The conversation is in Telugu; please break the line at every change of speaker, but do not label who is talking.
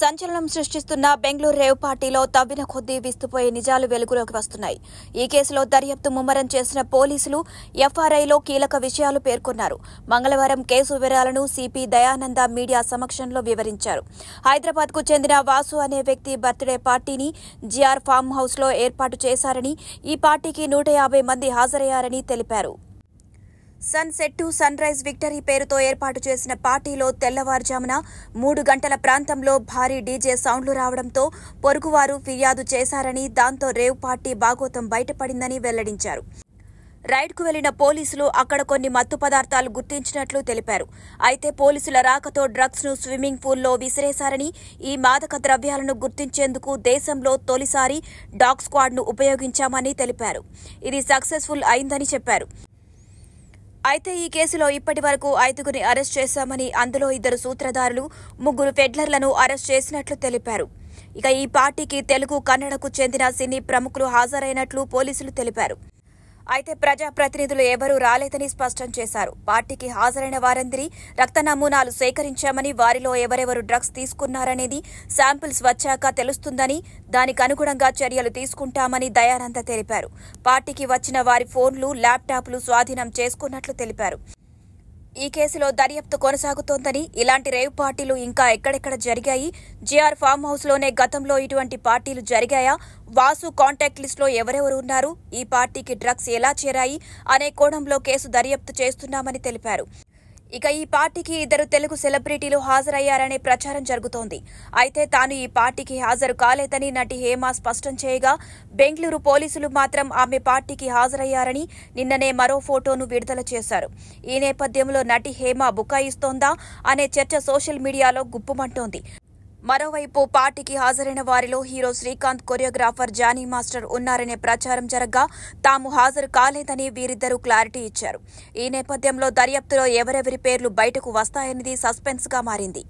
సంచలనం సృష్టిస్తున్న బెంగళూరు రేవ్ పార్టీలో తవ్విన కొద్దీ విస్తుపోయే నిజాలు వెలుగులోకి వస్తున్నాయి ఈ కేసులో దర్యాప్తు ముమ్మరం చేసిన పోలీసులు ఎఫ్ఆర్ఐలో కీలక విషయాలు పేర్కొన్నారు మంగళవారం కేసు వివరాలను సిపి దయానంద మీడియా సమక్షంలో వివరించారు హైదరాబాద్ కు చెందిన వాసు అనే వ్యక్తి బర్త్డే పార్టీని జిఆర్ ఫామ్ హౌస్లో ఏర్పాటు చేశారని ఈ పార్టీకి నూట యాభై మంది హాజరయ్యారని తెలిపారు sunset to sunrise victory పేరుతో ఏర్పాటు చేసిన పార్టీలో తెల్లవారుజామున మూడు గంటల ప్రాంతంలో భారీ డీజే సౌండ్లు రావడంతో పొరుగువారు ఫిర్యాదు చేశారని దాంతో రేవ్ పార్టీ బాగోతం బయటపడిందని వెల్లడించారు రైడ్కు వెళ్లిన పోలీసులు అక్కడ కొన్ని మత్తు పదార్థాలు గుర్తించినట్లు తెలిపారు అయితే పోలీసుల రాకతో డ్రగ్స్ ను స్విమ్మింగ్ పూల్లో విసిరేశారని ఈ మాదక ద్రవ్యాలను గుర్తించేందుకు దేశంలో తొలిసారి డాగ్ స్క్వాడ్ను ఉపయోగించామని తెలిపారు ఇది సక్సెస్ఫుల్ అయిందని చెప్పారు అయితే ఈ కేసులో ఇప్పటి వరకు ఐదుగురిని అరెస్ట్ చేశామని అందులో ఇద్దరు సూత్రధారులు ముగ్గురు ఫెడ్లర్లను అరెస్ట్ చేసినట్లు తెలిపారు ఇక ఈ పార్టీకి తెలుగు కన్నడకు చెందిన సినీ ప్రముఖులు హాజరైనట్లు పోలీసులు తెలిపారు అయితే ప్రజాప్రతినిధులు ఎవరూ రాలేదని స్పష్టం చేశారు పార్టీకి హాజరైన వారందరి రక్త నమూనాలు సేకరించామని వారిలో ఎవరెవరు డ్రగ్స్ తీసుకున్నారనేది శాంపిల్స్ వచ్చాక తెలుస్తుందని దానికి అనుగుణంగా చర్యలు తీసుకుంటామని దయానంద తెలిపారు పార్టీకి వచ్చిన వారి ఫోన్లు ల్యాప్టాప్లు స్వాధీనం చేసుకున్నట్లు తెలిపారు ఈ కేసులో దర్యాప్తు కొనసాగుతోందని ఇలాంటి రేవ్ పార్టీలు ఇంకా ఎక్కడెక్కడ జరిగాయి జీఆర్ ఫామ్ హౌస్ లోనే గతంలో ఇటువంటి పార్టీలు జరిగాయా వాసు కాంటాక్ట్ లో ఎవరెవరు ఉన్నారు ఈ పార్టీకి డ్రగ్స్ ఎలా చేరాయి అనే కోణంలో కేసు దర్యాప్తు చేస్తున్నామని తెలిపారు ఇక ఈ పార్టీకి ఇద్దరు తెలుగు సెలబ్రిటీలు హాజరయ్యారనే ప్రచారం జరుగుతోంది అయితే తాను ఈ పార్టీకి హాజరు కాలేదని నటి హేమ స్పష్టం చేయగా బెంగళూరు పోలీసులు మాత్రం ఆమె పార్టీకి హాజరయ్యారని నిన్ననే మరో ఫోటోను విడుదల చేశారు ఈ నేపథ్యంలో నటి హేమ బుకాయిస్తోందా అనే చర్చ సోషల్ మీడియాలో గుప్పుమంటోంది మరోవైపు పార్టీకి హాజరైన వారిలో hero Srikanth choreographer Jani master ఉన్నారనే ప్రచారం జరగ్గా తాము హాజరు కాలేదని వీరిద్దరూ క్లారిటీ ఇచ్చారు ఈ నేపథ్యంలో దర్యాప్తులో ఎవరెవరి పేర్లు బయటకు వస్తాయనేది సస్పెన్స్గా మారింది